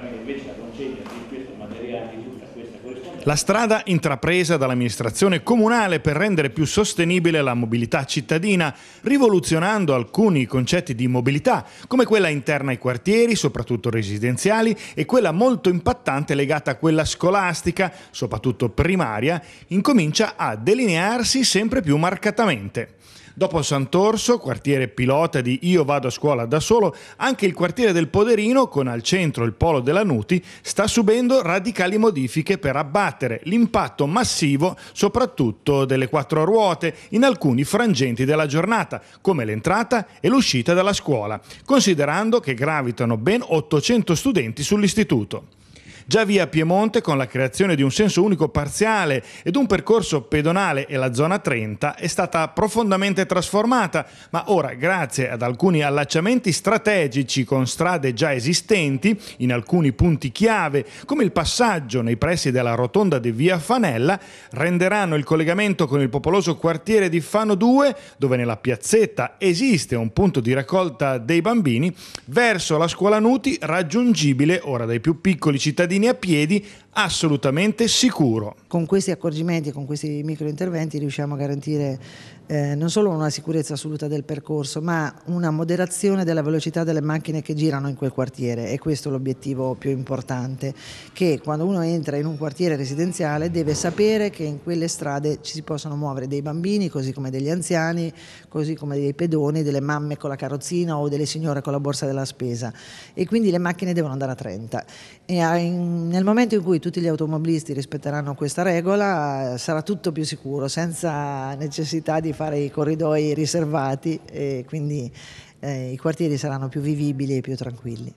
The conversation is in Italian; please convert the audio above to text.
that we invece la consegna di questo materiale di tutta questa corrispondenza. La strada intrapresa dall'amministrazione comunale per rendere più sostenibile la mobilità cittadina, rivoluzionando alcuni concetti di mobilità, come quella interna ai quartieri, soprattutto residenziali, e quella molto impattante legata a quella scolastica, soprattutto primaria, incomincia a delinearsi sempre più marcatamente. Dopo Sant'Orso, quartiere pilota di Io vado a scuola da solo, anche il quartiere del Poderino, con al centro il polo della Nuta, caduti, sta subendo radicali modifiche per abbattere l'impatto massivo soprattutto delle quattro ruote in alcuni frangenti della giornata, come l'entrata e l'uscita dalla scuola, considerando che gravitano ben 800 studenti sull'istituto. Già via Piemonte, con la creazione di un senso unico parziale ed un percorso pedonale e la zona 30, è stata profondamente trasformata, ma ora, grazie ad alcuni allacciamenti strategici con strade già esistenti, in alcuni punti chiave, come il passaggio nei pressi della rotonda di via Fanella, renderanno il collegamento con il popoloso quartiere di Fano 2, dove nella piazzetta esiste un punto di raccolta dei bambini, verso la scuola Nuti raggiungibile ora dai più piccoli cittadini cittadini a piedi assolutamente sicuro. Con questi accorgimenti e con questi microinterventi riusciamo a garantire eh, non solo una sicurezza assoluta del percorso, ma una moderazione della velocità delle macchine che girano in quel quartiere e questo è l'obiettivo più importante, che quando uno entra in un quartiere residenziale deve sapere che in quelle strade ci si possono muovere dei bambini, così come degli anziani, così come dei pedoni, delle mamme con la carrozzina o delle signore con la borsa della spesa e quindi le macchine devono andare a 30 e nel momento in cui tutti gli automobilisti rispetteranno questa regola sarà tutto più sicuro, senza necessità di fare i corridoi riservati e quindi eh, i quartieri saranno più vivibili e più tranquilli.